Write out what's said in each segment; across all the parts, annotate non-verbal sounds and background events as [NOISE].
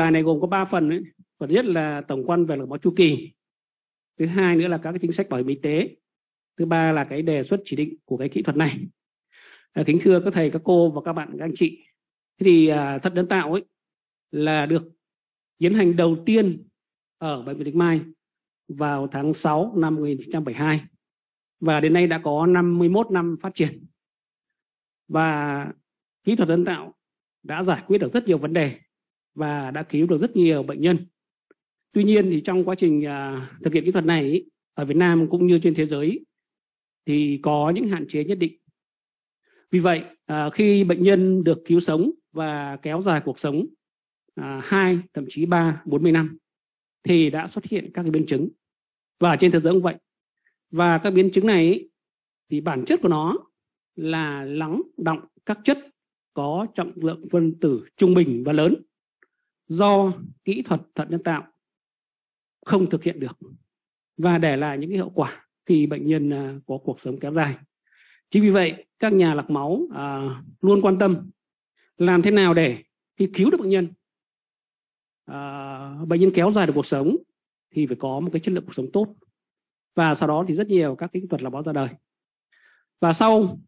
Bài này gồm có 3 phần. Ấy. Phần nhất là tổng quan về lọc máu chu kỳ. Thứ hai nữa là các cái chính sách bảo hiểm y tế. Thứ ba là cái đề xuất chỉ định của cái kỹ thuật này. À, kính thưa các thầy, các cô và các bạn, các anh chị. Thế thì à, thận nhân tạo ấy là được tiến hành đầu tiên ở Bệnh viện Bạch Mai vào tháng 6 năm 1972 và đến nay đã có 51 năm phát triển. Và kỹ thuật nhân tạo đã giải quyết được rất nhiều vấn đề và đã cứu được rất nhiều bệnh nhân. Tuy nhiên thì trong quá trình à, thực hiện kỹ thuật này ở Việt Nam cũng như trên thế giới thì có những hạn chế nhất định. Vì vậy à, khi bệnh nhân được cứu sống và kéo dài cuộc sống à, 2 thậm chí 3 40 năm thì đã xuất hiện các cái biến chứng. Và trên thế giới cũng vậy. Và các biến chứng này thì bản chất của nó là lắng động các chất có trọng lượng phân tử trung bình và lớn do kỹ thuật thận nhân tạo không thực hiện được và để lại những cái hậu quả khi bệnh nhân à, có cuộc sống kéo dài. Chính vì vậy, các nhà lọc máu à, luôn quan tâm làm thế nào để khi cứu được bệnh nhân, à, bệnh nhân kéo dài được cuộc sống thì phải có một cái chất lượng cuộc sống tốt. Và sau đó thì rất nhiều các kỹ thuật lọc máu ra đời. Và sau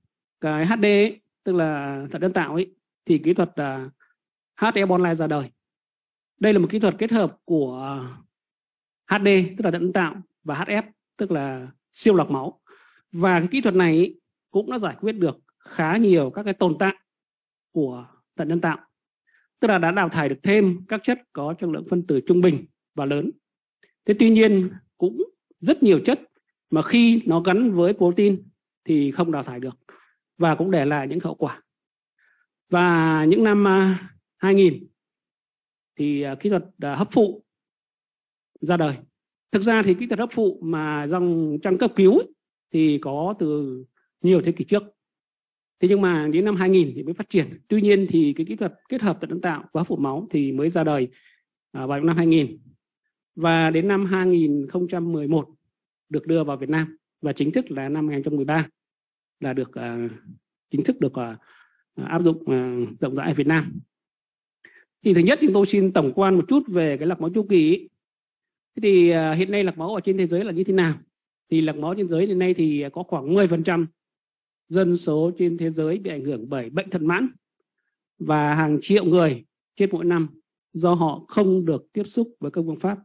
cái HD ấy, tức là thận nhân tạo ấy thì kỹ thuật à, HE online ra đời đây là một kỹ thuật kết hợp của HD tức là thận tạo và HF tức là siêu lọc máu. Và cái kỹ thuật này cũng đã giải quyết được khá nhiều các cái tồn tại của thận nhân tạo. Tức là đã đào thải được thêm các chất có trong lượng phân tử trung bình và lớn. Thế tuy nhiên cũng rất nhiều chất mà khi nó gắn với protein thì không đào thải được và cũng để lại những hậu quả. Và những năm 2000 à, thì à, kỹ thuật à, hấp phụ ra đời thực ra thì kỹ thuật hấp phụ mà dòng trang cấp cứu ấy, thì có từ nhiều thế kỷ trước thế nhưng mà đến năm 2000 thì mới phát triển tuy nhiên thì cái kỹ thuật kết hợp thận nhân tạo và hấp phụ máu thì mới ra đời à, vào năm 2000 và đến năm 2011 được đưa vào Việt Nam và chính thức là năm 2013 là được uh, chính thức được uh, áp dụng uh, rộng rãi ở Việt Nam thì thứ nhất chúng tôi xin tổng quan một chút về cái lọc máu chu kỳ thế thì à, hiện nay lọc máu ở trên thế giới là như thế nào thì lọc máu trên thế giới hiện nay thì có khoảng 10% dân số trên thế giới bị ảnh hưởng bởi bệnh thận mãn và hàng triệu người chết mỗi năm do họ không được tiếp xúc với các phương pháp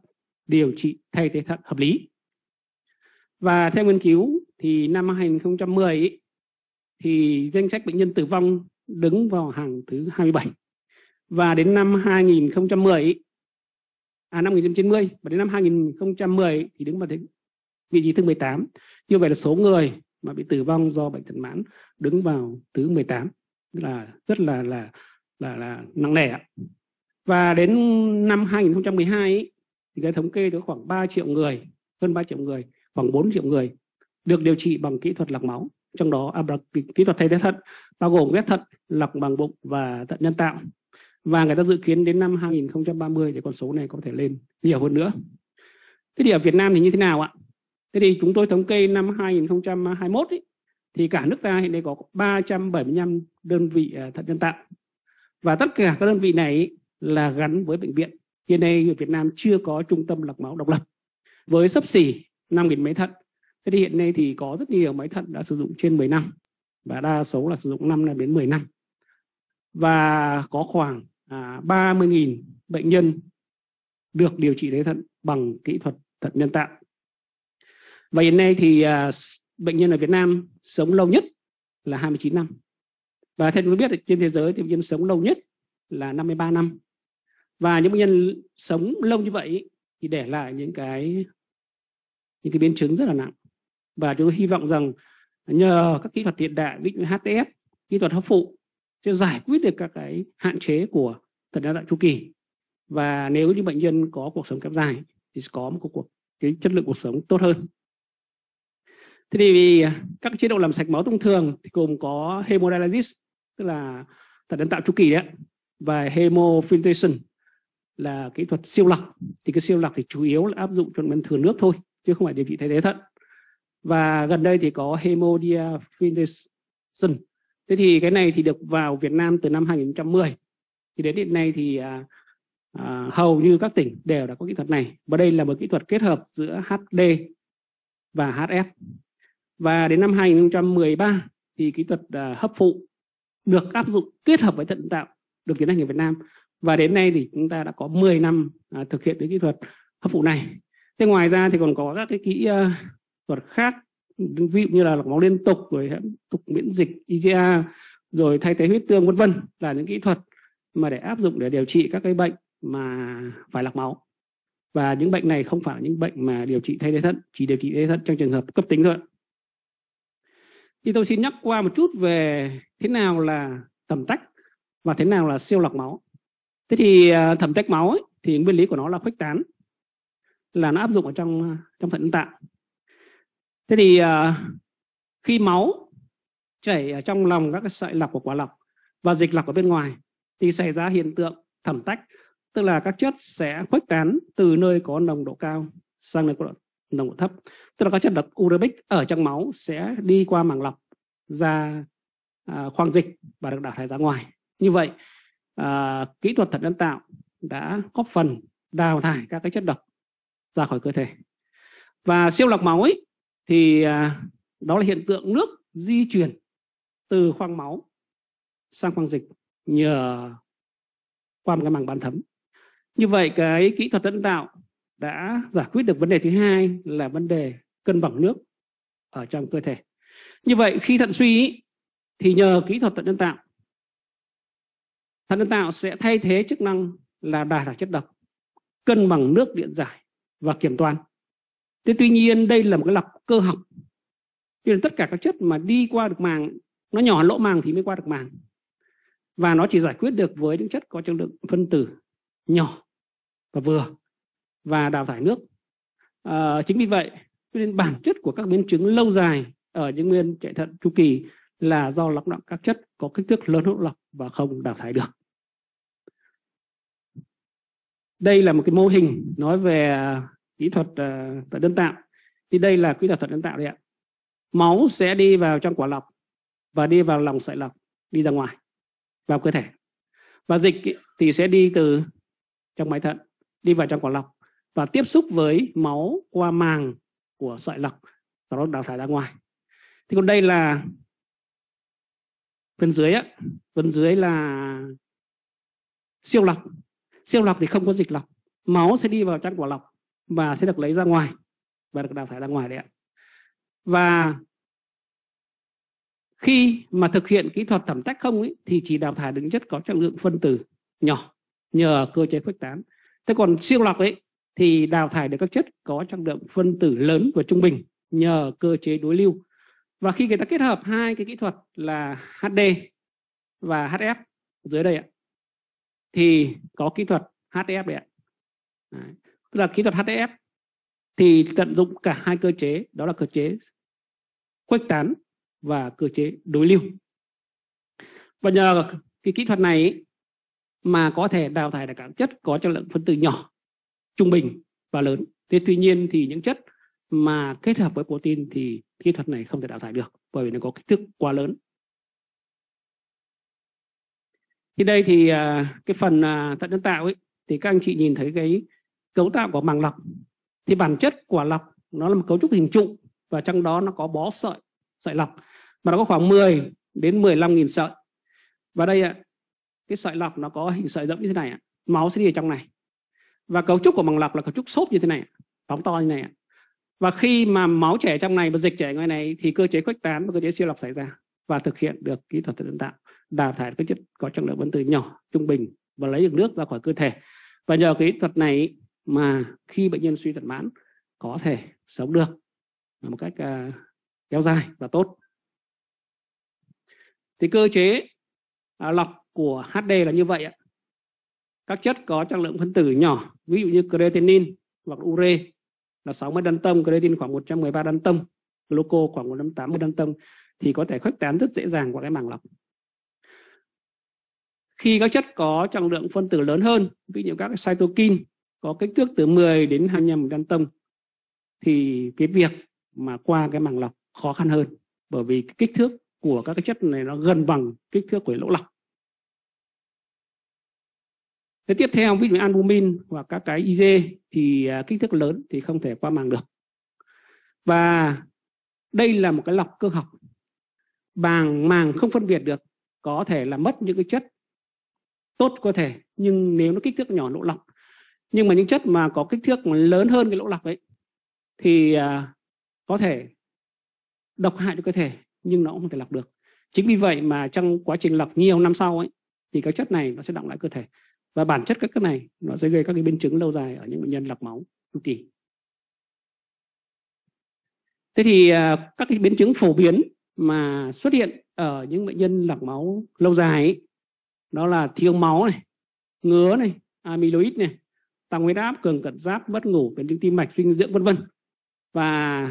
điều trị thay thế thận hợp lý. Và theo nghiên cứu thì năm 2010 ý, thì danh sách bệnh nhân tử vong đứng vào hàng thứ 27 và đến năm 2010 à năm 1990 và đến năm 2010 thì đứng vào vị trí thứ 18. Như vậy là số người mà bị tử vong do bệnh thận mãn đứng vào thứ 18 là rất là là là là nặng nề Và đến năm 2012 thì cái thống kê được khoảng 3 triệu người, hơn 3 triệu người, khoảng 4 triệu người được điều trị bằng kỹ thuật lọc máu, trong đó à, kỹ thuật thay thế thận bao gồm ghép thận, lọc bằng bụng và thận nhân tạo và người ta dự kiến đến năm 2030 thì con số này có thể lên nhiều hơn nữa. Thế thì ở Việt Nam thì như thế nào ạ? Thế thì chúng tôi thống kê năm 2021 ấy, thì cả nước ta hiện nay có 375 đơn vị à, thận nhân tạo. Và tất cả các đơn vị này là gắn với bệnh viện. Hiện nay ở Việt Nam chưa có trung tâm lọc máu độc lập với sấp xỉ 5.000 máy thận. Thế thì hiện nay thì có rất nhiều máy thận đã sử dụng trên 10 năm và đa số là sử dụng 5 đến 10 năm. Và có khoảng à, 30.000 bệnh nhân được điều trị đáy thận bằng kỹ thuật thận nhân tạo. Và hiện nay thì à, bệnh nhân ở Việt Nam sống lâu nhất là 29 năm. Và theo chúng biết trên thế giới thì bệnh nhân sống lâu nhất là 53 năm. Và những bệnh nhân sống lâu như vậy thì để lại những cái những cái biến chứng rất là nặng. Và chúng tôi hy vọng rằng nhờ các kỹ thuật hiện đại, ví dụ HTS, kỹ thuật hấp phụ sẽ giải quyết được các cái hạn chế của thật đa dạng chu kỳ và nếu như bệnh nhân có cuộc sống kéo dài thì sẽ có một cuộc cái chất lượng cuộc sống tốt hơn thế thì à, các chế độ làm sạch máu thông thường thì gồm có hemodialysis tức là thật nhân tạo chu kỳ đấy và hemofiltration là kỹ thuật siêu lọc thì cái siêu lọc thì chủ yếu là áp dụng cho bệnh thừa nước thôi chứ không phải điều trị thay thế thận và gần đây thì có hemodiafiltration thế thì cái này thì được vào Việt Nam từ năm 2010 thì đến hiện nay thì à, à, hầu như các tỉnh đều đã có kỹ thuật này và đây là một kỹ thuật kết hợp giữa HD và HF và đến năm 2013 thì kỹ thuật à, hấp phụ được áp dụng kết hợp với thận tạo được tiến hành ở Việt Nam và đến nay thì chúng ta đã có 10 năm à, thực hiện cái kỹ thuật hấp phụ này thế ngoài ra thì còn có các cái kỹ uh, thuật khác ví dụ như là lọc máu liên tục rồi hãm tục miễn dịch IgA rồi thay thế huyết tương vân vân là những kỹ thuật mà để áp dụng để điều trị các cái bệnh mà phải lọc máu và những bệnh này không phải những bệnh mà điều trị thay thế thận chỉ điều trị thay thế thận trong trường hợp cấp tính thôi thì tôi xin nhắc qua một chút về thế nào là thẩm tách và thế nào là siêu lọc máu thế thì à, thẩm tách máu ấy, thì nguyên lý của nó là khuếch tán là nó áp dụng ở trong à, trong thận nhân tạo thế thì à, khi máu chảy ở trong lòng các cái sợi lọc của quả lọc và dịch lọc ở bên ngoài thì xảy ra hiện tượng thẩm tách tức là các chất sẽ khuếch tán từ nơi có nồng độ cao sang nơi có nồng độ thấp tức là các chất độc urabic ở trong máu sẽ đi qua màng lọc ra à, khoang dịch và được đào thải ra ngoài như vậy à, kỹ thuật thận nhân tạo đã góp phần đào thải các cái chất độc ra khỏi cơ thể và siêu lọc máu ấy thì à, đó là hiện tượng nước di chuyển từ khoang máu sang khoang dịch nhờ qua một cái màng bán thấm như vậy cái kỹ thuật tân tạo đã giải quyết được vấn đề thứ hai là vấn đề cân bằng nước ở trong cơ thể như vậy khi thận suy thì nhờ kỹ thuật thận nhân tạo thận nhân tạo sẽ thay thế chức năng là đà thải chất độc cân bằng nước điện giải và kiểm toán thế tuy nhiên đây là một cái lọc cơ học cho nên tất cả các chất mà đi qua được màng nó nhỏ lỗ màng thì mới qua được màng và nó chỉ giải quyết được với những chất có trọng lượng phân tử nhỏ và vừa và đào thải nước à, chính vì vậy nên bản chất của các biến chứng lâu dài ở những nguyên chạy thận chu kỳ là do lọc động các chất có kích thước lớn hơn lọc và không đào thải được đây là một cái mô hình nói về kỹ thuật uh, ờ, thận nhân tạo thì đây là kỹ thuật thận nhân tạo đấy ạ máu sẽ đi vào trong quả lọc và đi vào lòng sợi lọc đi ra ngoài vào cơ thể và dịch thì sẽ đi từ trong máy thận đi vào trong quả lọc và tiếp xúc với máu qua màng của sợi lọc và nó đào thải ra ngoài thì còn đây là phần dưới á phần dưới là siêu lọc siêu lọc thì không có dịch lọc máu sẽ đi vào trong quả lọc và sẽ được lấy ra ngoài và được đào thải ra ngoài đấy ạ và khi mà thực hiện kỹ thuật thẩm tách không ấy, thì chỉ đào thải được chất có trọng lượng phân tử nhỏ nhờ cơ chế khuếch tán thế còn siêu lọc ấy thì đào thải được các chất có trọng lượng phân tử lớn và trung bình nhờ cơ chế đối lưu và khi người ta kết hợp hai cái kỹ thuật là HD và HF dưới đây ạ thì có kỹ thuật HF đấy ạ Đấy là kỹ thuật HDF thì tận dụng cả hai cơ chế đó là cơ chế khuếch tán và cơ chế đối lưu và nhờ cái kỹ thuật này mà có thể đào thải được các chất có trọng lượng phân tử nhỏ trung bình và lớn thế tuy nhiên thì những chất mà kết hợp với protein thì kỹ thuật này không thể đào thải được bởi vì nó có kích thước quá lớn thì đây thì à, cái phần à, thận nhân tạo ấy thì các anh chị nhìn thấy cái cấu tạo của màng lọc thì bản chất của lọc nó là một cấu trúc hình trụ và trong đó nó có bó sợi sợi lọc mà nó có khoảng 10 đến 15 nghìn sợi và đây ạ cái sợi lọc nó có hình sợi rộng như thế này ạ máu sẽ đi ở trong này và cấu trúc của màng lọc là cấu trúc xốp như thế này phóng to như này và khi mà máu trẻ trong này và dịch trẻ ngoài này thì cơ chế khuếch tán và cơ chế siêu lọc xảy ra và thực hiện được kỹ thuật nhân tạo đào thải các chất có trọng lượng phân tử nhỏ trung bình và lấy được nước ra khỏi cơ thể và nhờ kỹ thuật này mà khi bệnh nhân suy thận mãn có thể sống được một cách uh, kéo dài và tốt thì cơ chế uh, lọc của HD là như vậy ạ các chất có trọng lượng phân tử nhỏ ví dụ như creatinine hoặc ure là 60 đơn tông creatin khoảng 113 đơn tông gluco khoảng 180 đơn tông thì có thể khuếch tán rất dễ dàng qua cái màng lọc khi các chất có trọng lượng phân tử lớn hơn ví dụ các cytokine có kích thước từ 10 đến 25 tông thì cái việc mà qua cái màng lọc khó khăn hơn bởi vì kích thước của các cái chất này nó gần bằng kích thước của lỗ lọc. Thế tiếp theo ví dụ như albumin và các cái IG thì à, kích thước lớn thì không thể qua màng được. Và đây là một cái lọc cơ học. Bàng màng không phân biệt được có thể là mất những cái chất tốt có thể nhưng nếu nó kích thước nhỏ lỗ lọc nhưng mà những chất mà có kích thước lớn hơn cái lỗ lọc ấy thì à, có thể độc hại cho cơ thể nhưng nó cũng không thể lọc được chính vì vậy mà trong quá trình lọc nhiều năm sau ấy thì các chất này nó sẽ đọng lại cơ thể và bản chất các cái này nó sẽ gây các cái biến chứng lâu dài ở những bệnh nhân lọc máu cực kỳ thế thì à, các cái biến chứng phổ biến mà xuất hiện ở những bệnh nhân lọc máu lâu dài ấy, đó là thiếu máu này ngứa này amyloid này tăng huyết áp cường cận giáp mất ngủ biến chứng tim mạch suy dưỡng vân vân và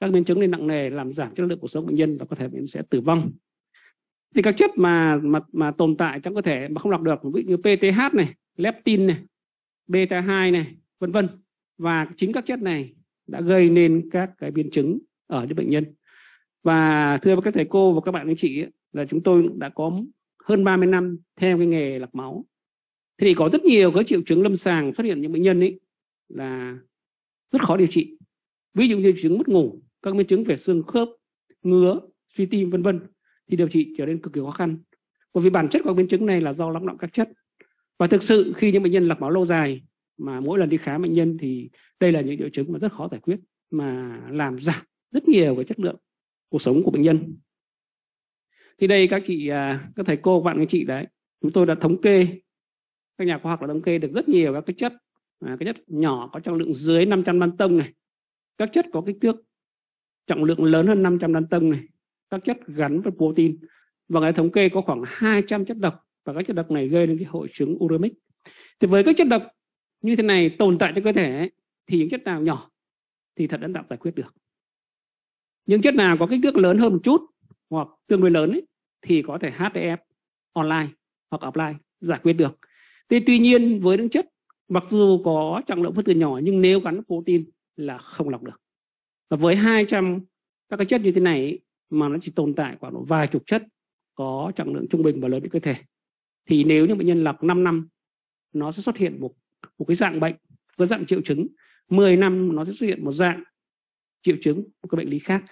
các biến chứng lên nặng nề làm giảm chất lượng cuộc sống bệnh nhân và có thể bệnh sẽ tử vong thì các chất mà mà mà tồn tại trong cơ thể mà không lọc được ví dụ như PTH này leptin này beta 2 này vân vân và chính các chất này đã gây nên các cái biến chứng ở những bệnh nhân và thưa các thầy cô và các bạn anh chị là chúng tôi đã có hơn 30 năm theo cái nghề lọc máu thì có rất nhiều các triệu chứng lâm sàng xuất hiện những bệnh nhân ấy là rất khó điều trị ví dụ như chứng mất ngủ các biến chứng về xương khớp ngứa suy tim vân vân thì điều trị trở nên cực kỳ khó khăn bởi vì bản chất của biến chứng này là do lắng động các chất và thực sự khi những bệnh nhân lọc máu lâu dài mà mỗi lần đi khám bệnh nhân thì đây là những triệu chứng mà rất khó giải quyết mà làm giảm rất nhiều cái chất lượng cuộc sống của bệnh nhân thì đây các chị à, các thầy cô bạn các chị đấy chúng tôi đã thống kê các nhà khoa học đã thống kê được rất nhiều các cái chất à, cái chất nhỏ có trọng lượng dưới 500 nan tông này các chất có kích thước trọng lượng lớn hơn 500 nan tông này các chất gắn với protein và người thống kê có khoảng 200 chất độc và các chất độc này gây đến cái hội chứng uremic thì với các chất độc như thế này tồn tại trong cơ thể thì những chất nào nhỏ thì thật đã tạm giải quyết được những chất nào có kích thước lớn hơn một chút hoặc tương đối lớn ấy, thì có thể HDF online hoặc offline giải quyết được Thế tuy nhiên với những chất mặc dù có trọng lượng phân tử nhỏ nhưng nếu gắn protein là không lọc được. Và với 200 các cái chất như thế này mà nó chỉ tồn tại khoảng vài chục chất có trọng lượng trung bình và lớn cho cơ thể thì nếu như bệnh nhân lọc 5 năm nó sẽ xuất hiện một một cái dạng bệnh với dạng triệu chứng 10 năm nó sẽ xuất hiện một dạng triệu chứng một cái bệnh lý khác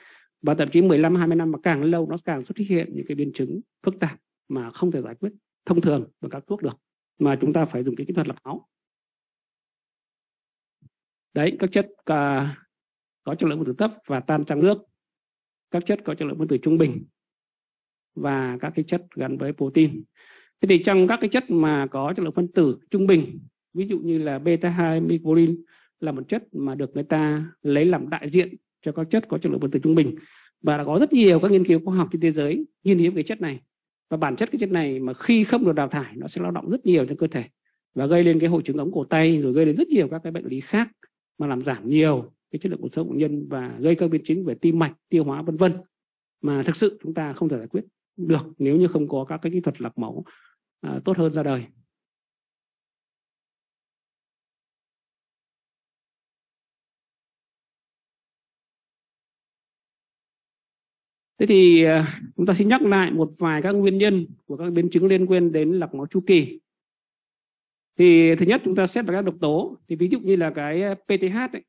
và thậm chí 15 20 năm mà càng lâu nó càng xuất hiện những cái biến chứng phức tạp mà không thể giải quyết thông thường bằng các thuốc được mà chúng ta phải dùng cái kỹ thuật lọc máu đấy các chất uh, có trọng lượng phân tử thấp và tan trong nước các chất có trọng lượng phân tử trung bình và các cái chất gắn với protein thế thì trong các cái chất mà có trọng lượng phân tử trung bình ví dụ như là beta 2 microlin là một chất mà được người ta lấy làm đại diện cho các chất có trọng lượng phân tử trung bình và đã có rất nhiều các nghiên cứu khoa học trên thế giới nghiên cứu cái chất này và bản chất cái chất này mà khi không được đào thải nó sẽ lao động rất nhiều trong cơ thể và gây lên cái hội chứng ống cổ tay rồi gây lên rất nhiều các cái bệnh lý khác mà làm giảm nhiều cái chất lượng cuộc sống của nhân và gây các biến chứng về tim mạch tiêu hóa vân vân mà thực sự chúng ta không thể giải quyết được nếu như không có các cái kỹ thuật lọc máu à, tốt hơn ra đời Thế thì à, chúng ta xin nhắc lại một vài các nguyên nhân của các biến chứng liên quan đến lọc máu chu kỳ. Thì thứ nhất chúng ta xét vào các độc tố. Thì ví dụ như là cái à, PTH, ấy,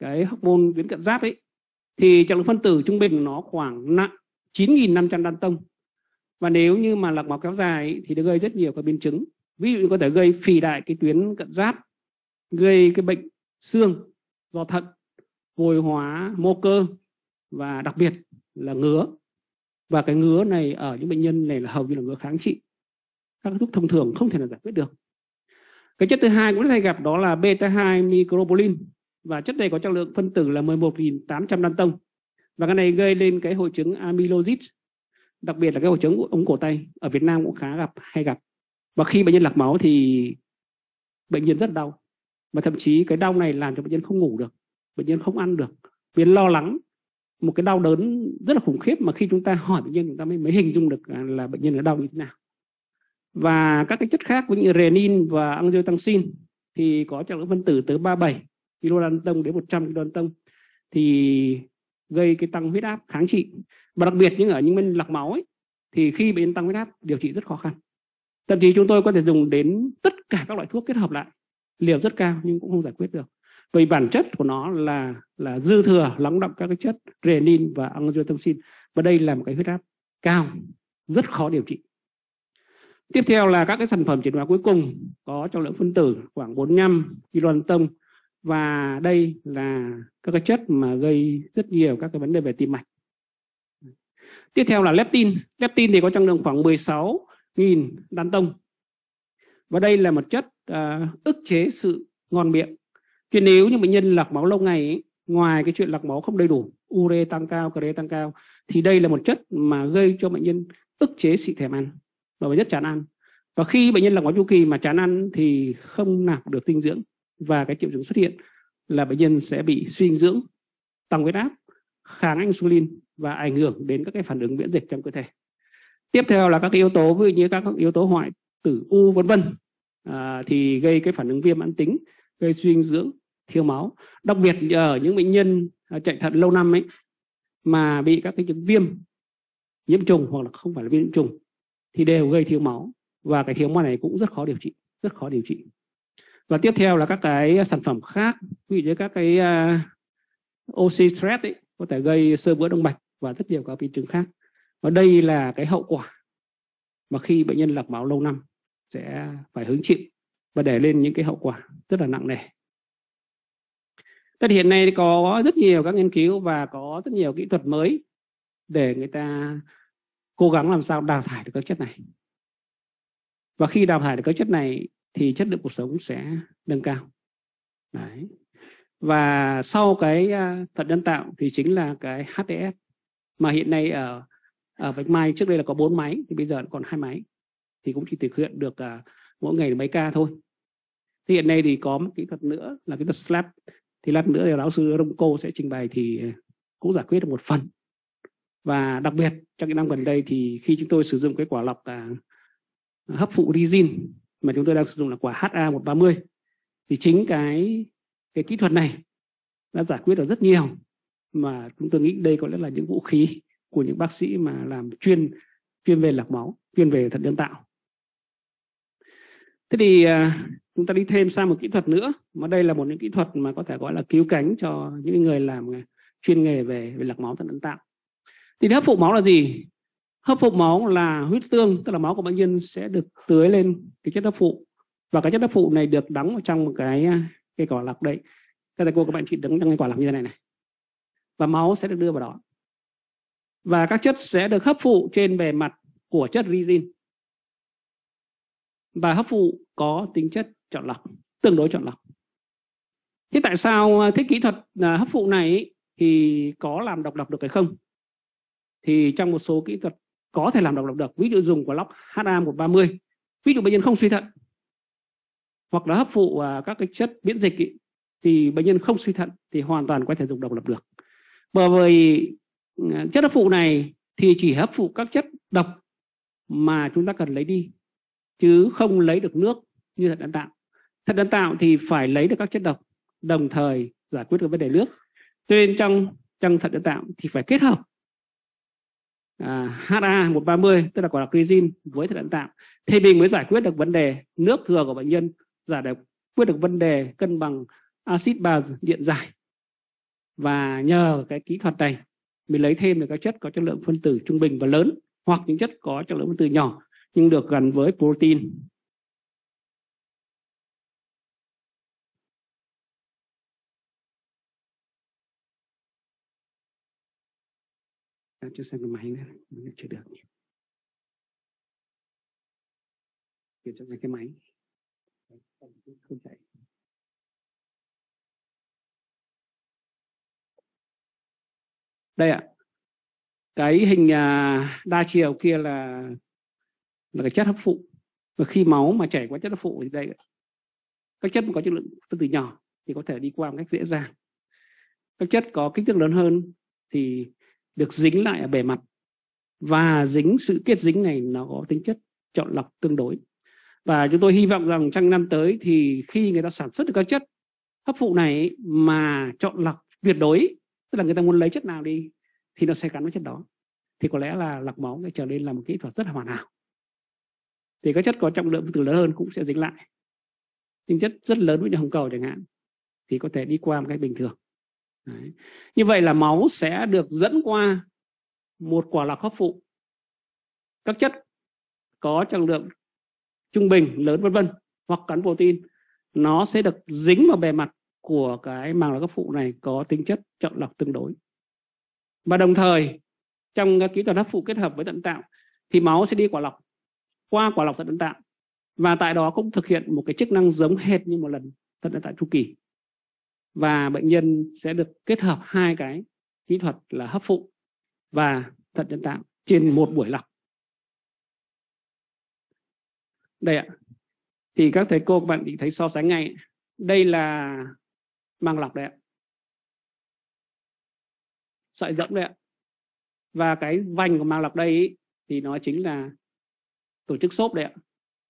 cái hormone tuyến cận giáp ấy, thì trọng lượng phân tử trung bình nó khoảng nặng 9.500 đan tông. Và nếu như mà lọc máu kéo dài ấy, thì nó gây rất nhiều các biến chứng. Ví dụ như có thể gây phì đại cái tuyến cận giáp, gây cái bệnh xương do thận, vôi hóa, mô cơ và đặc biệt là ngứa và cái ngứa này ở những bệnh nhân này là hầu như là ngứa kháng trị các thuốc thông thường không thể nào giải quyết được cái chất thứ hai cũng hay gặp đó là beta 2 microbolin và chất này có trọng lượng phân tử là 11.800 tông và cái này gây lên cái hội chứng amyloidic đặc biệt là cái hội chứng ống cổ tay ở Việt Nam cũng khá gặp hay gặp và khi bệnh nhân lọc máu thì bệnh nhân rất đau và thậm chí cái đau này làm cho bệnh nhân không ngủ được bệnh nhân không ăn được bệnh nhân lo lắng một cái đau đớn rất là khủng khiếp mà khi chúng ta hỏi bệnh nhân chúng ta mới mới hình dung được à, là, bệnh nhân nó đau như thế nào và các cái chất khác cũng như renin và angiotensin thì có trọng lượng phân tử tới 37 tông đến 100 tông thì gây cái tăng huyết áp kháng trị và đặc biệt những ở những bên lọc máu ấy, thì khi bệnh nhân tăng huyết áp điều trị rất khó khăn thậm chí chúng tôi có thể dùng đến tất cả các loại thuốc kết hợp lại liều rất cao nhưng cũng không giải quyết được vì bản chất của nó là là dư thừa lắng động các cái chất renin và angiotensin và đây là một cái huyết áp cao rất khó điều trị tiếp theo là các cái sản phẩm chuyển hóa cuối cùng có trong lượng phân tử khoảng 45 tông và đây là các cái chất mà gây rất nhiều các cái vấn đề về tim mạch tiếp theo là leptin leptin thì có trong lượng khoảng 16 nghìn đan tông và đây là một chất uh, ức chế sự ngon miệng Chứ nếu như bệnh nhân lọc máu lâu ngày ngoài cái chuyện lọc máu không đầy đủ, ure tăng cao, cre tăng cao thì đây là một chất mà gây cho bệnh nhân ức chế sự thèm ăn và bệnh rất chán ăn. Và khi bệnh nhân lọc máu chu kỳ mà chán ăn thì không nạp được dinh dưỡng và cái triệu chứng xuất hiện là bệnh nhân sẽ bị suy dinh dưỡng, tăng huyết áp, kháng insulin và ảnh hưởng đến các cái phản ứng miễn dịch trong cơ thể. Tiếp theo là các cái yếu tố ví như các yếu tố hoại tử u vân vân à, thì gây cái phản ứng viêm mãn tính, gây suy dinh dưỡng thiếu máu đặc biệt ở những bệnh nhân à, chạy thận lâu năm ấy mà bị các cái chứng viêm nhiễm trùng hoặc là không phải là viêm nhiễm trùng thì đều gây thiếu máu và cái thiếu máu này cũng rất khó điều trị rất khó điều trị và tiếp theo là các cái sản phẩm khác ví dụ như các cái uh, à, oxy stress ấy, có thể gây sơ vữa động mạch và rất nhiều các biến chứng khác và đây là cái hậu quả mà khi bệnh nhân lọc máu lâu năm sẽ phải hứng chịu và để lên những cái hậu quả rất là nặng nề Tất hiện nay có rất nhiều các nghiên cứu và có rất nhiều kỹ thuật mới để người ta cố gắng làm sao đào thải được các chất này. Và khi đào thải được các chất này thì chất lượng cuộc sống sẽ nâng cao. Đấy. Và sau cái à, thận nhân tạo thì chính là cái HDS mà hiện nay ở ở Vạch Mai trước đây là có 4 máy thì bây giờ còn hai máy thì cũng chỉ thực hiện được uh, mỗi ngày mấy ca thôi. Thì hiện nay thì có một kỹ thuật nữa là kỹ thuật slab thì lát nữa thì giáo sư cô sẽ trình bày thì ờ, cũng giải quyết được một phần và đặc biệt trong những năm gần đây thì khi chúng tôi sử dụng cái quả lọc à, hấp phụ resin mà chúng tôi đang sử dụng là quả HA130 thì chính cái cái kỹ thuật này đã giải quyết được rất nhiều mà chúng tôi nghĩ đây có lẽ là những vũ khí của những bác sĩ mà làm chuyên chuyên về lọc máu chuyên về thận nhân tạo thế thì à, chúng ta đi thêm sang một kỹ thuật nữa mà đây là một những kỹ thuật mà có thể gọi là cứu cánh cho những người làm à, chuyên nghề về về lọc máu thận nhân tạo thì hấp phụ máu là gì hấp phụ máu là huyết tương tức là máu của bệnh nhân sẽ được tưới lên cái chất hấp phụ và cái chất hấp phụ này được đóng vào trong một cái à, cái quả lọc đấy các thầy cô các bạn chị đứng trong cái quả lọc như thế này này và máu sẽ được đưa vào đó và các chất sẽ được hấp phụ trên bề mặt của chất resin và hấp phụ có tính chất chọn lọc, tương đối chọn lọc. Thế tại sao à, thế kỹ thuật à, hấp phụ này thì có làm độc lập được hay không? Thì trong một số kỹ thuật có thể làm độc lập được, ví dụ dùng của lọc HA130, ví dụ bệnh nhân không suy thận hoặc là hấp phụ à, các cái chất miễn dịch ấy, thì bệnh nhân không suy thận thì hoàn toàn có thể dùng độc lập được. Bởi vì chất hấp phụ này thì chỉ hấp phụ các chất độc mà chúng ta cần lấy đi chứ không lấy được nước như thận nhân tạo thận nhân tạo thì phải lấy được các chất độc đồng thời giải quyết được vấn đề nước cho nên trong trong thận nhân tạo thì phải kết hợp à, HA 130 tức là quả là crizin với thận nhân tạo thì mình mới giải quyết được vấn đề nước thừa của bệnh nhân giải được, quyết được vấn đề cân bằng axit baz điện giải và nhờ cái kỹ thuật này mình lấy thêm được các chất có chất lượng phân tử trung bình và lớn hoặc những chất có chất lượng phân tử nhỏ nhưng được gắn với protein. Đã cho xem cái máy này, mình chưa được. Để cho xem cái máy. Không chạy. Đây ạ. cái hình à, đa chiều kia là là cái chất hấp phụ và khi máu mà chảy qua chất hấp phụ thì đây các chất mà có chất lượng phân tử nhỏ thì có thể đi qua một cách dễ dàng các chất có kích thước lớn hơn thì được dính lại ở bề mặt và dính sự kết dính này nó có tính chất chọn lọc tương đối và chúng tôi hy vọng rằng trong năm tới thì khi người ta sản xuất được các chất hấp phụ này mà chọn lọc tuyệt đối tức là người ta muốn lấy chất nào đi thì nó sẽ gắn với chất đó thì có lẽ là lọc máu sẽ trở nên là một kỹ thuật rất là hoàn hảo thì các chất có trọng lượng phân tử lớn hơn cũng sẽ dính lại tinh chất rất lớn với như hồng cầu chẳng hạn thì có thể đi qua một cách bình thường Đấy. như vậy là máu sẽ được dẫn qua một quả lọc hấp phụ các chất có trọng lượng trung bình lớn vân vân hoặc cắn protein nó sẽ được dính vào bề mặt của cái màng lọc hấp phụ này có tính chất chọn lọc tương đối và đồng thời trong các kỹ thuật hấp phụ kết hợp với tận tạo thì máu sẽ đi quả lọc qua quả lọc thận nhân tạo và tại đó cũng thực hiện một cái chức năng giống hệt như một lần thận nhân tạo chu kỳ và bệnh nhân sẽ được kết hợp hai cái kỹ thuật là hấp phụ và thận nhân tạo trên một buổi lọc đây ạ thì các thầy cô các bạn định thấy so sánh ngay đây là màng lọc đấy ạ sợi rỗng đấy ạ và cái vành của màng lọc đây ý, thì nó chính là tổ chức xốp đấy ạ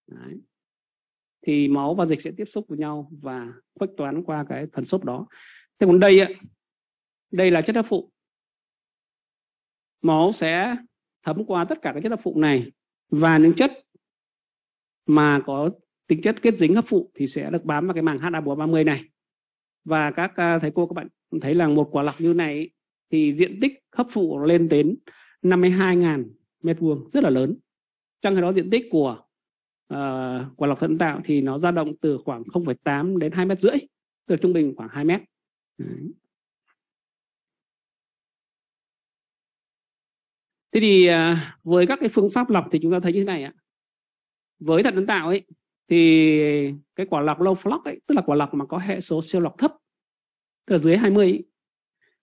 đấy. thì máu và dịch sẽ tiếp xúc với nhau và khuếch toán qua cái phần xốp đó thế còn đây ạ đây là chất hấp phụ máu sẽ thấm qua tất cả các chất hấp phụ này và những chất mà có tính chất kết dính hấp phụ thì sẽ được bám vào cái màng HA430 này và các à, thầy cô các bạn thấy là một quả lọc như này thì diện tích hấp phụ lên đến 52.000 mét vuông rất là lớn trong khi đó diện tích của uh, ờ, quả lọc thận tạo thì nó dao động từ khoảng 0,8 đến 2 mét rưỡi tức trung bình khoảng 2 mét thế thì uh, với các cái phương pháp lọc thì chúng ta thấy như thế này ạ với thận nhân tạo ấy thì cái quả lọc low flux ấy tức là quả lọc mà có hệ số siêu lọc thấp tức dưới 20 ấy,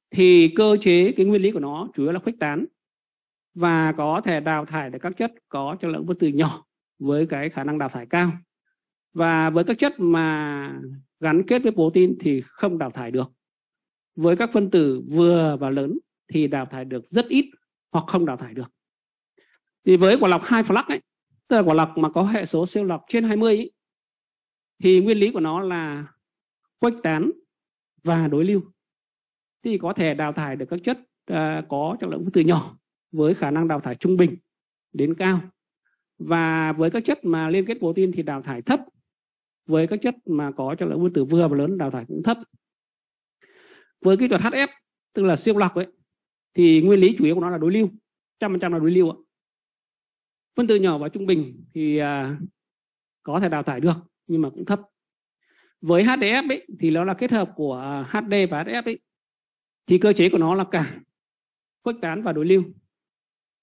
thì cơ chế cái nguyên lý của nó chủ yếu là khuếch tán và có thể đào thải được các chất có cho lượng phân tử nhỏ với cái khả năng đào thải cao và với các chất mà gắn kết với protein thì không đào thải được với các phân tử vừa và lớn thì đào thải được rất ít hoặc không đào thải được thì với quả lọc hai flux ấy tức là quả lọc mà có hệ số siêu lọc trên 20 ấy, thì nguyên lý của nó là khuếch tán và đối lưu thì có thể đào thải được các chất uh, có trọng lượng phân tử nhỏ với khả năng đào thải trung bình đến cao và với các chất mà liên kết protein thì đào thải thấp với các chất mà có cho lượng nguyên tử vừa và lớn đào thải cũng thấp với kỹ thuật HF tức là siêu lọc ấy thì nguyên lý chủ yếu của nó là đối lưu trăm phần trăm là đối lưu ạ phân tử nhỏ và trung bình thì à, có thể đào thải được nhưng mà cũng thấp với HDF ấy, thì nó là kết hợp của HD và HF ấy, thì cơ chế của nó là cả khuếch tán và đối lưu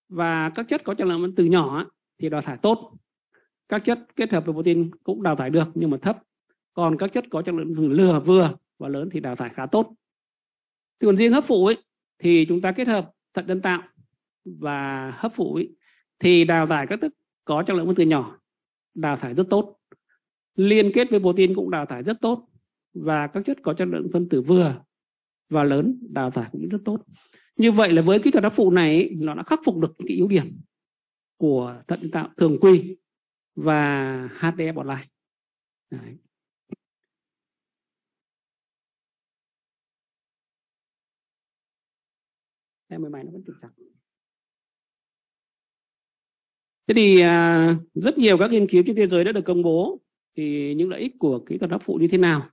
và các chất có trong làm ăn từ nhỏ thì đào thải tốt các chất kết hợp với protein cũng đào thải được nhưng mà thấp còn các chất có trong lượng lừa vừa và lớn thì đào thải khá tốt thì còn riêng hấp phụ ấy, thì chúng ta kết hợp thận nhân tạo và hấp phụ ấy, thì đào thải các chất có trong lượng từ nhỏ đào thải rất tốt liên kết với protein cũng đào thải rất tốt và các chất có chất lượng phân tử vừa và lớn đào thải cũng rất tốt như vậy là với kỹ thuật đắp phụ này nó đã khắc phục được những cái yếu điểm của thận nhân tạo thường quy và HDF online Đấy. em mười mày nó vẫn trục trặc thế thì à, rất nhiều các nghiên cứu trên thế giới đã được công bố thì những lợi ích của kỹ thuật đắp phụ như thế nào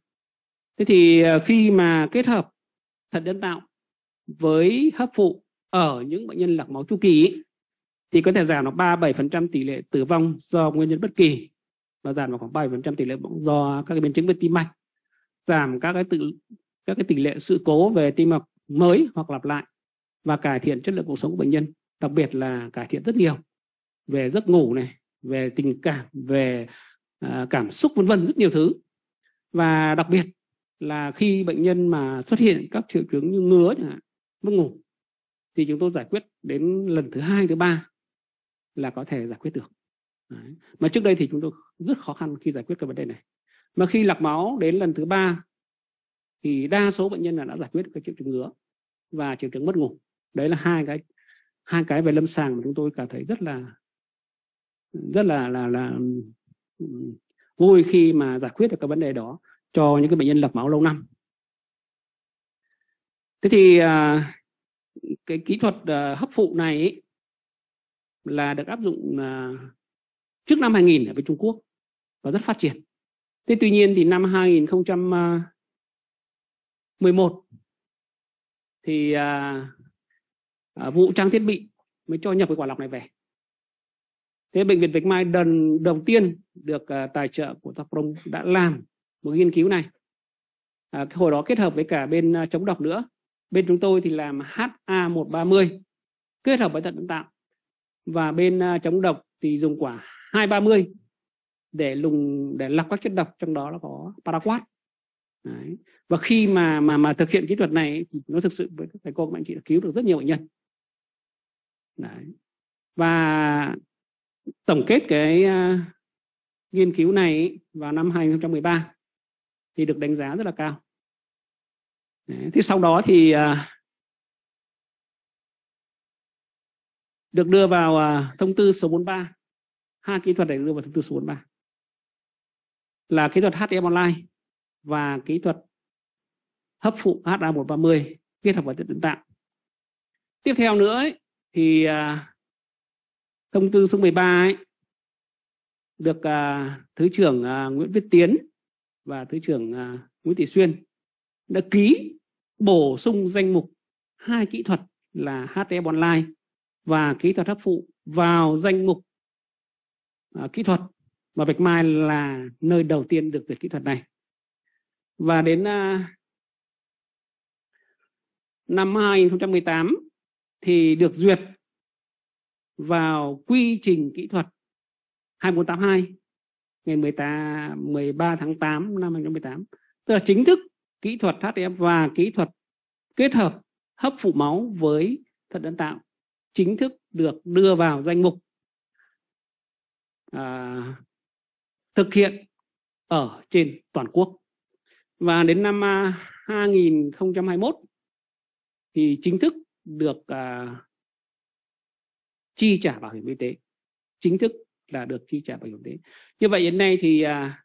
thế thì à, khi mà kết hợp thận nhân tạo với hấp phụ ở những bệnh nhân lọc máu chu kỳ thì có thể giảm được 37% tỷ lệ tử vong do nguyên nhân bất kỳ và giảm vào khoảng 7% tỷ lệ do các cái biến chứng về tim mạch giảm các cái tự các cái tỷ lệ sự cố về tim mạch mới hoặc lặp lại và cải thiện chất lượng cuộc sống của bệnh nhân đặc biệt là cải thiện rất nhiều về giấc ngủ này về tình cảm về à, cảm xúc vân vân rất nhiều thứ và đặc biệt là khi bệnh nhân mà xuất hiện các triệu chứng như ngứa chẳng hạn mất ngủ thì chúng tôi giải quyết đến lần thứ hai thứ ba là có thể giải quyết được Đấy. mà trước đây thì chúng tôi rất khó khăn khi giải quyết cái vấn đề này mà khi lọc máu đến lần thứ ba thì đa số bệnh nhân là đã giải quyết được cái triệu chứng ngứa và triệu chứng mất ngủ đấy là hai cái hai cái về lâm sàng mà chúng tôi cảm thấy rất là rất là là là vui khi mà giải quyết được cái vấn đề đó cho những cái bệnh nhân lọc máu lâu năm thế thì à, cái kỹ thuật à, hấp phụ này ấy, là được áp dụng à, trước năm 2000 ở bên Trung Quốc và rất phát triển thế tuy nhiên thì năm 2011 thì à, vụ trang thiết bị mới cho nhập cái quả lọc này về thế bệnh viện Bạch Mai đần đầu tiên được tài trợ của Taprong đã làm một nghiên cứu này à, cái hồi đó kết hợp với cả bên chống độc nữa bên chúng tôi thì làm HA130 kết hợp với thận nhân tạo và bên à, chống độc thì dùng quả 230 để lùng để lọc các chất độc trong đó là có paraquat Đấy. và khi mà mà mà thực hiện kỹ thuật này thì nó thực sự với các thầy cô các anh chị đã cứu được rất nhiều bệnh nhân Đấy. và tổng kết cái uh, nghiên cứu này vào năm 2013 thì được đánh giá rất là cao thế sau đó thì à, được à, đưa vào thông tư số 43 hai kỹ thuật này đưa vào thông tư số 43 là kỹ thuật HM online và kỹ thuật hấp phụ HA130 kết hợp với tiết nhân tạo tiếp theo nữa ấy, thì à, thông tư số 13 ấy, được thứ trưởng Nguyễn Viết Tiến và thứ trưởng Nguyễn Thị Xuyên đã ký bổ sung danh mục hai kỹ thuật là HTF Online và kỹ thuật hấp phụ vào danh mục à, kỹ thuật và Bạch Mai là nơi đầu tiên được duyệt kỹ thuật này. Và đến à, năm 2018 thì được duyệt vào quy trình kỹ thuật 2482 ngày 18 13 tháng 8 năm 2018 tức là chính thức kỹ thuật HDF và kỹ thuật kết hợp hấp phụ máu với thận nhân tạo chính thức được đưa vào danh mục à, thực hiện ở trên toàn quốc và đến năm 2021 à, thì chính thức được à, chi trả bảo hiểm y tế chính thức là được chi trả bảo hiểm y tế như vậy đến nay thì à,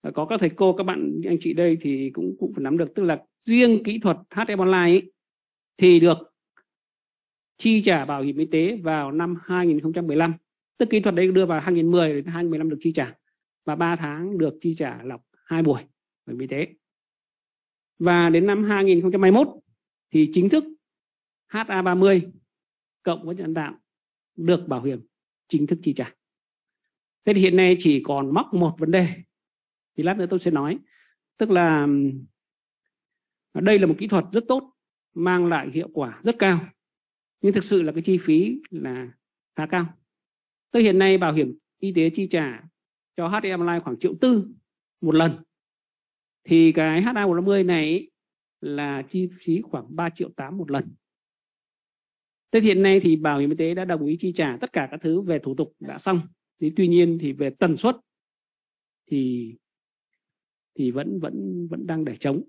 Ờ, có các thầy cô các bạn anh chị đây thì cũng cũng phải nắm được tức là riêng kỹ thuật HM online ấy, thì được chi trả bảo hiểm y tế vào năm 2015 tức kỹ thuật đấy đưa vào 2010 đến 2015 được chi trả và 3 tháng được chi trả lọc hai buổi bảo hiểm y tế và đến năm 2021 thì chính thức HA30 cộng với nhân tạo được bảo hiểm chính thức chi trả. Thế thì hiện nay chỉ còn mắc một vấn đề thì lát nữa tôi sẽ nói tức là đây là một kỹ thuật rất tốt mang lại hiệu quả rất cao nhưng thực sự là cái chi phí là khá cao tới hiện nay bảo hiểm y tế chi trả cho HM khoảng triệu tư một lần thì cái HA 150 này là chi phí khoảng 3 triệu 8 một lần Tới hiện nay thì Bảo hiểm y tế đã đồng ý chi trả tất cả các thứ về thủ tục đã xong. Thì tuy nhiên thì về tần suất thì thì vẫn vẫn vẫn đang để chống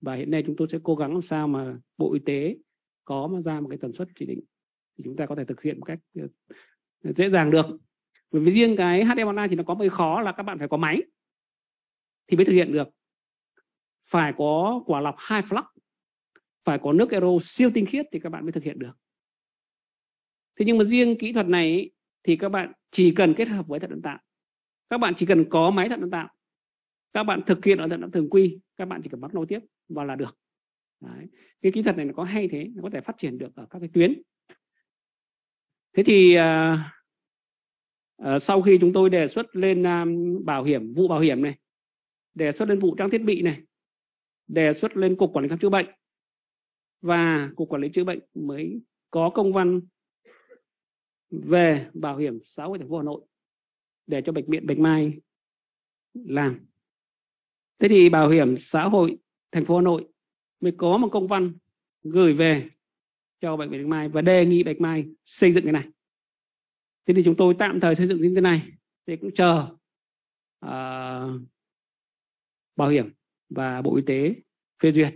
và hiện nay chúng tôi sẽ cố gắng làm sao mà bộ y tế có mà ra một cái tần suất chỉ định thì chúng ta có thể thực hiện một cách ờ, dễ dàng được bởi vì riêng cái HM online thì nó có một cái khó là các bạn phải có máy thì mới thực hiện được phải có quả lọc hai flux phải có nước aero siêu tinh khiết thì các bạn mới thực hiện được thế nhưng mà riêng kỹ thuật này thì các bạn chỉ cần kết hợp với thận nhân tạo các bạn chỉ cần có máy thận nhân tạo các bạn thực hiện ở thận động thường quy các bạn chỉ cần bắt nối tiếp và là được Đấy. cái kỹ thuật này nó có hay thế nó có thể phát triển được ở các cái tuyến thế thì uh, uh, sau khi chúng tôi đề xuất lên um, bảo hiểm vụ bảo hiểm này đề xuất lên vụ trang thiết bị này đề xuất lên cục quản lý khám chữa bệnh và cục quản lý chữa bệnh mới có công văn về bảo hiểm xã hội thành phố Hà Nội để cho bệnh viện Bạch Mai làm thế thì bảo hiểm xã hội thành phố hà nội mới có một công văn gửi về cho bệnh viện bạch mai và đề nghị bạch mai xây dựng cái này thế thì chúng tôi tạm thời xây dựng như thế này thì cũng chờ uh, bảo hiểm và bộ y tế phê duyệt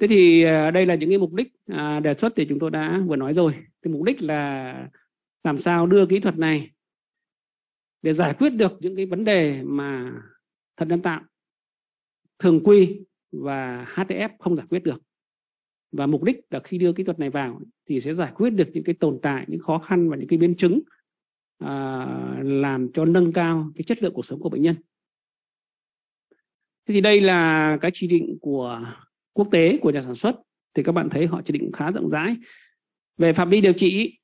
thế thì uh, đây là những cái mục đích uh, đề xuất thì chúng tôi đã vừa nói rồi thì mục đích là làm sao đưa kỹ thuật này để giải quyết được những cái vấn đề mà thần nhân tạo thường quy và HDF không giải quyết được và mục đích là khi đưa kỹ thuật này vào thì sẽ giải quyết được những cái tồn tại những khó khăn và những cái biến chứng à, làm cho nâng cao cái chất lượng cuộc sống của bệnh nhân thế thì đây là cái chỉ định của quốc tế của nhà sản xuất thì các bạn thấy họ chỉ định khá rộng rãi về phạm vi điều trị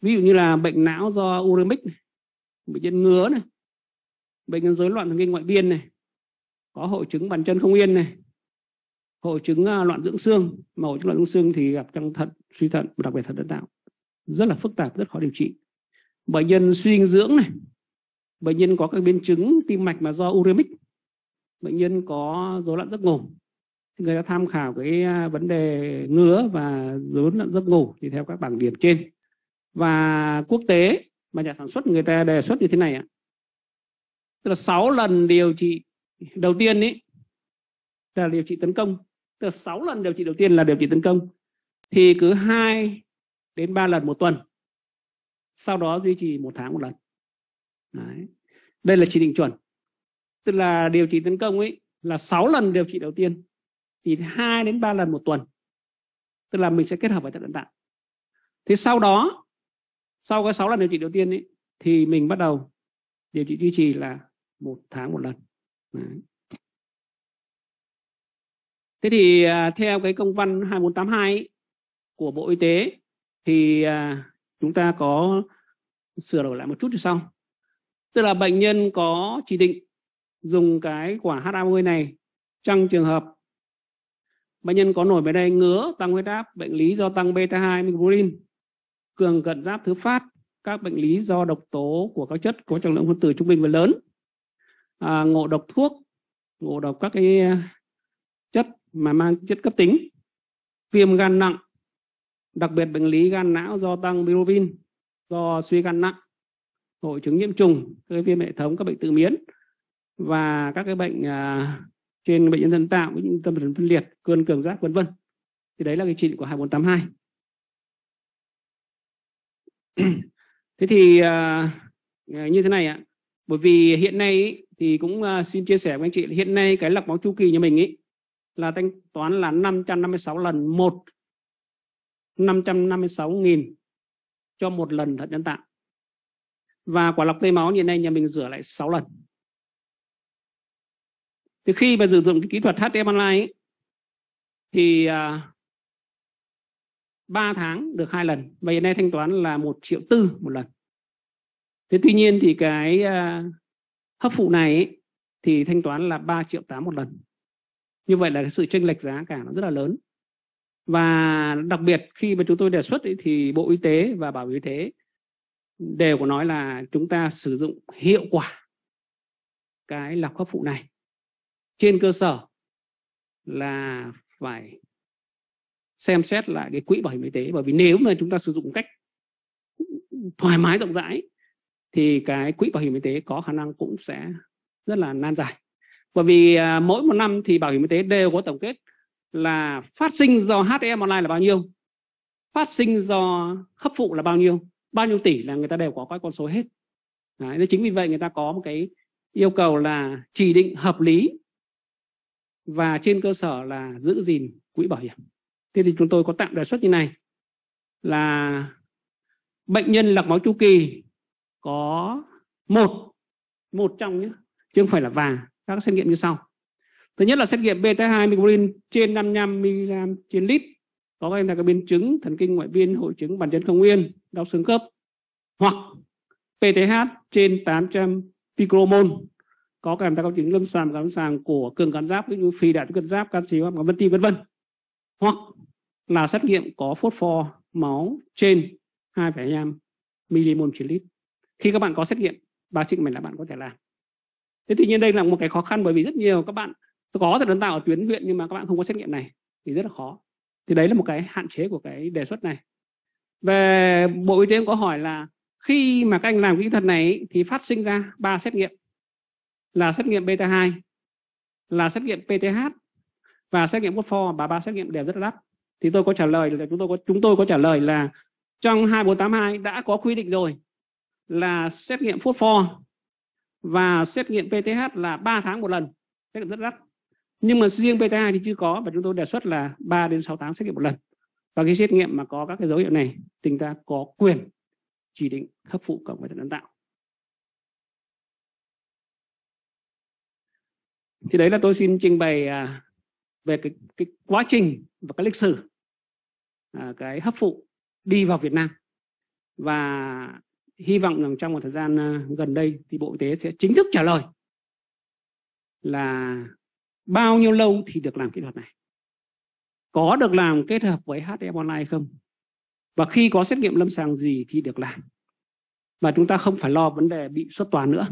ví dụ như là bệnh não do uremic bệnh nhân ngứa này bệnh nhân rối loạn thần kinh ngoại biên này có hội chứng bàn chân không yên này hội chứng à, loạn dưỡng xương mà hội chứng loạn dưỡng xương thì gặp trong thận suy thận đặc biệt thận nhân tạo rất là phức tạp rất khó điều trị bệnh nhân suy dinh dưỡng này bệnh nhân có các biến chứng tim mạch mà do uremic bệnh nhân có rối loạn giấc ngủ người ta tham khảo cái à, vấn đề ngứa và rối loạn giấc ngủ thì theo các bảng điểm trên và quốc tế mà nhà sản xuất người ta đề xuất như thế này ạ tức là 6 lần điều trị đầu tiên ý, là điều trị tấn công từ 6 lần điều trị đầu tiên là điều trị tấn công thì cứ 2 đến 3 lần một tuần sau đó duy trì một tháng một lần Đấy. đây là chỉ định chuẩn tức là điều trị tấn công ấy là 6 lần điều trị đầu tiên thì 2 đến 3 lần một tuần tức là mình sẽ kết hợp với thận nhân tạo thế sau đó sau cái 6 lần điều trị đầu tiên ấy thì mình bắt đầu điều trị duy trì là một tháng một lần Thế thì à, theo cái công văn 2482 của Bộ Y tế thì à, chúng ta có sửa đổi lại một chút như sau. Tức là bệnh nhân có chỉ định dùng cái quả H30 e này trong trường hợp bệnh nhân có nổi máy đây ngứa, tăng huyết áp, bệnh lý do tăng beta 2 microbulin, cường cận giáp thứ phát, các bệnh lý do độc tố của các chất có trọng lượng phân tử trung bình và lớn à, ngộ độc thuốc ngộ độc các cái à, chất mà mang chất cấp tính viêm gan nặng đặc biệt bệnh lý gan não do tăng bilirubin do suy gan nặng hội chứng nhiễm trùng các viêm hệ thống các bệnh tự miễn và các cái bệnh à, trên bệnh nhân nhân tạo những tâm thần phân liệt cơn cường giáp vân vân thì đấy là cái chỉ định của 2482 [CLEARS THROAT] thế thì à, như thế này ạ bởi vì hiện nay thì cũng uh, xin chia sẻ với anh chị hiện nay cái lọc máu chu kỳ như mình ý là thanh toán là 556 lần một 556.000 cho một lần thận nhân tạo và quả lọc tây máu hiện nay nhà mình rửa lại 6 lần thì khi mà sử dụng cái kỹ thuật HM online ấy, thì uh, à, 3 tháng được hai lần và hiện nay thanh toán là một triệu tư một lần thế tuy nhiên thì cái uh, hấp phụ này ấy, thì thanh toán là 3 triệu 8 một lần như vậy là cái sự chênh lệch giá cả nó rất là lớn và đặc biệt khi mà chúng tôi đề xuất ấy, thì bộ y tế và bảo hiểm y tế đều có nói là chúng ta sử dụng hiệu quả cái lọc hấp phụ này trên cơ sở là phải xem xét lại cái quỹ bảo hiểm y tế bởi vì nếu mà chúng ta sử dụng cách thoải mái rộng rãi thì cái quỹ bảo hiểm y tế có khả năng cũng sẽ rất là nan dài bởi vì à, mỗi một năm thì bảo hiểm y tế đều có tổng kết là phát sinh do HM online là bao nhiêu phát sinh do hấp phụ là bao nhiêu bao nhiêu tỷ là người ta đều có các con số hết Đấy, nên chính vì vậy người ta có một cái yêu cầu là chỉ định hợp lý và trên cơ sở là giữ gìn quỹ bảo hiểm thế thì chúng tôi có tạm đề xuất như này là bệnh nhân lọc máu chu kỳ có một một trong nhé chứ không phải là vàng các xét nghiệm như sau thứ nhất là xét nghiệm beta 2 microlin trên 55 mg trên lít có gây là các biến chứng thần kinh ngoại biên hội chứng bàn chân không nguyên đau xương khớp hoặc PTH trên 800 picromol có kèm theo các chứng lâm sàng lâm sàng của cường cắn giáp ví dụ phi đại tuyến giáp can xì hoặc vân tim vân vân hoặc là xét nghiệm có phốt pho máu trên 2,5 mmol trên lít khi các bạn có xét nghiệm báo trích mình là bạn có thể làm thế tuy nhiên đây là một cái khó khăn bởi vì rất nhiều các bạn có thể đào tạo ở tuyến huyện nhưng mà các bạn không có xét nghiệm này thì rất là khó thì đấy là một cái hạn chế của cái đề xuất này về bộ y tế cũng có hỏi là khi mà các anh làm kỹ thuật này thì phát sinh ra ba xét nghiệm là xét nghiệm beta 2 là xét nghiệm PTH và xét nghiệm Watford và ba xét nghiệm đều rất đắt thì tôi có trả lời là chúng tôi có chúng tôi có trả lời là trong 2482 đã có quy định rồi là xét nghiệm phốt pho và xét nghiệm PTH là 3 tháng một lần xét nghiệm rất đắt nhưng mà riêng PTA thì chưa có và chúng tôi đề xuất là 3 đến 6 tháng xét nghiệm một lần và cái xét nghiệm mà có các cái dấu hiệu này thì chúng ta có quyền chỉ định hấp phụ cộng với thận nhân tạo thì đấy là tôi xin trình bày à, về cái, cái quá trình và cái lịch sử à, cái hấp phụ đi vào Việt Nam và hy vọng rằng trong một thời gian ờ, gần đây thì bộ y tế sẽ chính thức trả lời là bao nhiêu lâu thì được làm kỹ thuật này có được làm kết hợp với HM online không và khi có xét nghiệm lâm sàng gì thì được làm và chúng ta không phải lo vấn đề bị xuất toàn nữa